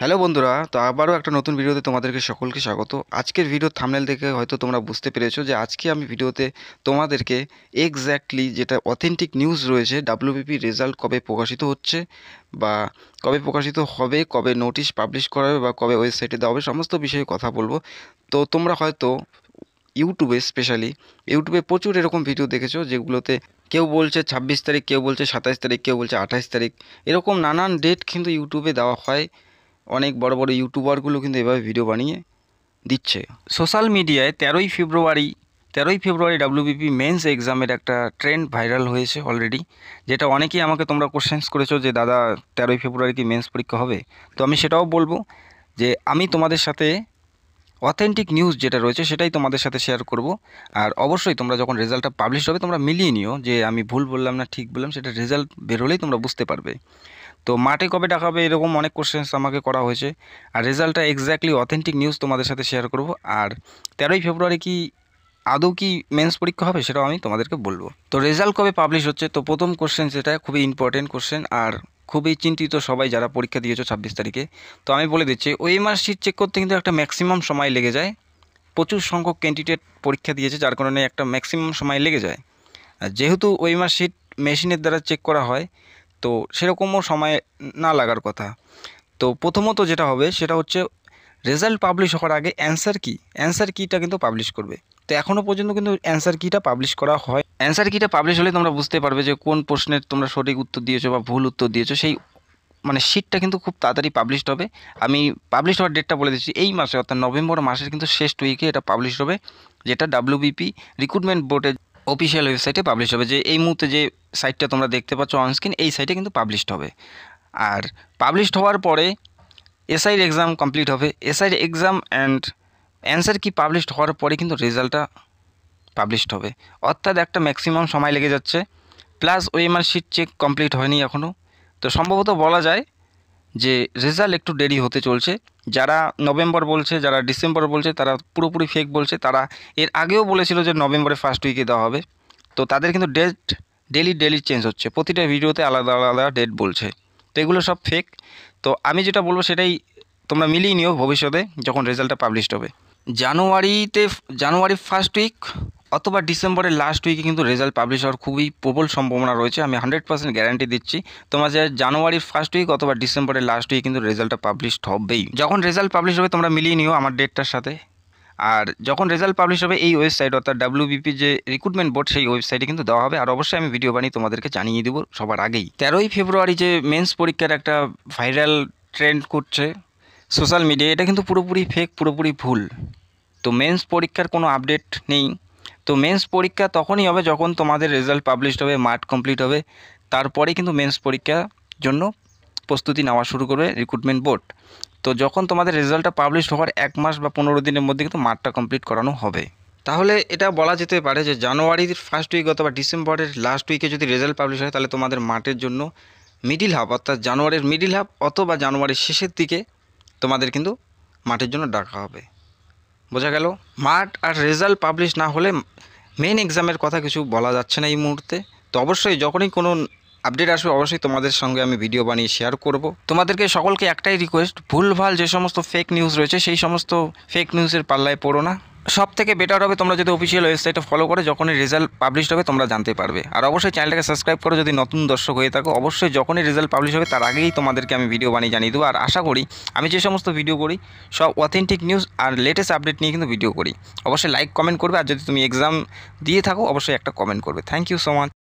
hello বন্ধুরা তো আবারও একটা নতুন ভিডিওতে তোমাদেরকে সকলকে স্বাগত আজকের ভিডিও থামনেল দেখে হয়তো তোমরা বুঝতে পেরেছো যে আজকে আমি ভিডিওতে তোমাদেরকে এক্স্যাক্টলি যেটা অথেন্টিক নিউজ রয়েছে ডাব্লিউবিপি রেজাল্ট কবে প্রকাশিত হচ্ছে বা কবে প্রকাশিত হবে কবে নোটিশ পাবলিশ করা হবে বা কবে ওয়েবসাইটে দেওয়া হবে সমস্ত বিষয়ে কথা বলবো তো তোমরা হয়তো ইউটিউবে স্পেশালি ইউটিউবে প্রচুর এরকম ভিডিও দেখেছো যেগুলোতে কেউ বলছে ছাব্বিশ তারিখ কেউ বলছে সাতাশ তারিখ কেউ বলছে আঠাশ তারিখ এরকম নানান ডেট কিন্তু ইউটিউবে দেওয়া হয় অনেক বড় বড় ইউটিউবারগুলো কিন্তু এভাবে ভিডিও বানিয়ে দিচ্ছে সোশ্যাল মিডিয়ায় তেরোই ফেব্রুয়ারি তেরোই ফেব্রুয়ারি ডাব্লিউবিপি মেন্স এক্সামের একটা ট্রেন্ড ভাইরাল হয়েছে অলরেডি যেটা অনেকেই আমাকে তোমরা কোশ্চেন্স করেছো যে দাদা তেরোই ফেব্রুয়ারি কি মেন্স পরীক্ষা হবে তো আমি সেটাও বলবো যে আমি তোমাদের সাথে অথেন্টিক নিউজ যেটা রয়েছে সেটাই তোমাদের সাথে শেয়ার করব আর অবশ্যই তোমরা যখন রেজাল্টটা পাবলিশ হবে তোমরা মিলিয়ে নিও যে আমি ভুল বললাম না ঠিক বললাম সেটা রেজাল্ট বেরোলেই তোমরা বুঝতে পারবে তো মাঠে কবে ডাকা হবে এরকম অনেক কোশ্চেন্স আমাকে করা হয়েছে আর রেজাল্টটা এক্স্যাক্টলি অথেন্টিক নিউজ তোমাদের সাথে শেয়ার করব আর তেরোই ফেব্রুয়ারি কি আদৌ কি মেন্স পরীক্ষা হবে সেটাও আমি তোমাদেরকে বলবো তো রেজাল্ট কবে পাবলিশ হচ্ছে তো প্রথম কোশ্চেন সেটা খুবই ইম্পর্টেন্ট কোশ্চেন আর খুবই চিন্তিত সবাই যারা পরীক্ষা দিয়েছো ছাব্বিশ তারিখে তো আমি বলে দিচ্ছি ওই মাস সিট চেক করতে কিন্তু একটা ম্যাক্সিমাম সময় লেগে যায় প্রচুর সংখ্যক ক্যান্ডিডেট পরীক্ষা দিয়েছে যার কারণে একটা ম্যাক্সিমাম সময় লেগে যায় আর যেহেতু ওই মাস সিট মেশিনের দ্বারা চেক করা হয় তো সেরকমও সময় না লাগার কথা তো প্রথমত যেটা হবে সেটা হচ্ছে রেজাল্ট পাবলিশ হওয়ার আগে অ্যান্সার কি অ্যান্সার কিটা কিন্তু পাবলিশ করবে তো এখনও পর্যন্ত কিন্তু অ্যান্সার কিটা পাবলিশ করা হয় অ্যান্সার কিটা পাবলিশ হলে তোমরা বুঝতে পারবে যে কোন প্রশ্নের তোমরা সঠিক উত্তর দিয়েছো বা ভুল উত্তর দিয়েছো সেই মানে শিটটা কিন্তু খুব তাড়াতাড়ি পাবলিশড হবে আমি পাবলিশ হওয়ার ডেটটা বলে দিচ্ছি এই মাসে অর্থাৎ নভেম্বর মাসের কিন্তু শেষ উইকে এটা পাবলিশ হবে যেটা ডাব্লিউবিপি রিক্রুটমেন্ট বোর্ডের অফিসিয়াল ওয়েবসাইটে পাবলিশ হবে যে এই মুহূর্তে যে সাইটটা তোমরা দেখতে পাচ্ছ অনস্ক্রিন এই সাইটে কিন্তু পাবলিশড হবে আর পাবলিশড হওয়ার পরে এসআইর এক্সাম কমপ্লিট হবে এসআইর এক্সাম অ্যান্ড অ্যান্সার কি পাবলিশড হওয়ার পরে কিন্তু রেজাল্টটা পাবলিশড হবে অর্থাৎ একটা ম্যাক্সিমাম সময় লেগে যাচ্ছে plus OMR sheet check complete হয়নি এখনও তো সম্ভবত বলা যায় যে রেজাল্ট একটু দেরি হতে চলছে যারা নভেম্বর বলছে যারা ডিসেম্বর বলছে তারা পুরোপুরি ফেক বলছে তারা এর আগেও বলেছিল যে নভেম্বরের ফার্স্ট উইকে দেওয়া হবে তো তাদের কিন্তু ডেট ডেলি ডেলি চেঞ্জ হচ্ছে প্রতিটা ভিডিওতে আলাদা আলাদা ডেট বলছে তো এগুলো সব ফেক তো আমি যেটা বলবো সেটাই তোমরা মিলিয়ে নিও ভবিষ্যতে যখন রেজাল্টটা পাবলিশড হবে জানুয়ারিতে জানুয়ারি ফার্স্ট উইক অথবা ডিসেম্বরের লাস্ট উইকে কিন্তু রেজাল্ট পাবলিশ হওয়ার খুবই প্রবল সম্ভাবনা রয়েছে আমি হান্ড্রেড পার্সেন্ট গ্যারান্টি দিচ্ছি তোমাদের যে জানুয়ারির ফার্স্ট উইক অথবা ডিসেম্বরের লাস্ট উইক কিন্তু রেজাল্টটা পাবলিশ হবেই যখন রেজাল্ট পাবলিশ হবে তোমরা মিলিয়ে নিও আমার ডেটটার সাথে আর যখন রেজাল্ট পাবলিশ হবে এই ওয়েবসাইট অর্থাৎ ডাব্লিউবিপি যে রিক্রুটমেন্ট বোর্ড সেই ওয়েবসাইটে কিন্তু দেওয়া হবে আর অবশ্যই আমি ভিডিও বানিয়ে তোমাদেরকে জানিয়ে দেবো সবার আগেই তেরোই ফেব্রুয়ারি যে মেন্স পরীক্ষার একটা ভাইরাল ট্রেন্ড করছে সোশ্যাল মিডিয়া এটা কিন্তু পুরোপুরি ফেক পুরোপুরি ভুল তো মেন্স পরীক্ষার কোনো আপডেট নেই তো মেন্স পরীক্ষা তখনই হবে যখন তোমাদের রেজাল্ট পাবলিশড হবে মাঠ কমপ্লিট হবে তারপরে কিন্তু মেন্স পরীক্ষার জন্য প্রস্তুতি নেওয়া শুরু করবে রিক্রুটমেন্ট বোর্ড তো যখন তোমাদের রেজাল্টটা পাবলিশ হওয়ার এক মাস বা পনেরো দিনের মধ্যে কিন্তু মাঠটা কমপ্লিট করানো হবে তাহলে এটা বলা যেতে পারে যে জানুয়ারির ফার্স্ট উইক অথবা ডিসেম্বরের লাস্ট উইকে যদি রেজাল্ট পাবলিশ হয় তাহলে তোমাদের মাঠের জন্য মিডিল হাফ অর্থাৎ জানুয়ারির মিডিল হাফ অথবা জানুয়ারির শেষের দিকে তোমাদের কিন্তু মাঠের জন্য ডাকা হবে বোঝা গেল মার্ট আর রেজাল্ট পাবলিশ না হলে মেন এক্সামের কথা কিছু বলা যাচ্ছে না এই মুহূর্তে তো অবশ্যই যখনই কোনো আপডেট আসবে অবশ্যই তোমাদের সঙ্গে আমি ভিডিও বানিয়ে শেয়ার করব তোমাদেরকে সকলকে একটাই রিকোয়েস্ট ভুলভাল যে সমস্ত ফেক নিউজ রয়েছে সেই সমস্ত ফেক নিউজের পাল্লায় পড়ো না সব থেকে বেটার হবে তোমরা যদি অফিসিয়াল ওয়েবসাইটে ফলো করে যখনই রেজাল্ট পাবলিশ হবে তোমরা জানতে পারবে আর অবশ্যই চ্যানেলটাকে সাবস্ক্রাইব করো যদি নতুন দর্শক হয়ে থাকো অবশ্যই যখনই রেজাল্ট পাবলিশ হবে তার আগেই তোমাদেরকে আমি ভিডিও বানিয়ে জানিয়ে দেবো আর আশা করি আমি যে সমস্ত ভিডিও করি সব অথেন্টিক নিউজ আর লেটেস্ট আপডেট নিয়ে কিন্তু ভিডিও করি অবশ্যই লাইক কমেন্ট করবে আর যদি তুমি এক্সাম দিয়ে থাকো অবশ্যই একটা কমেন্ট করবে থ্যাংক ইউ সো মাচ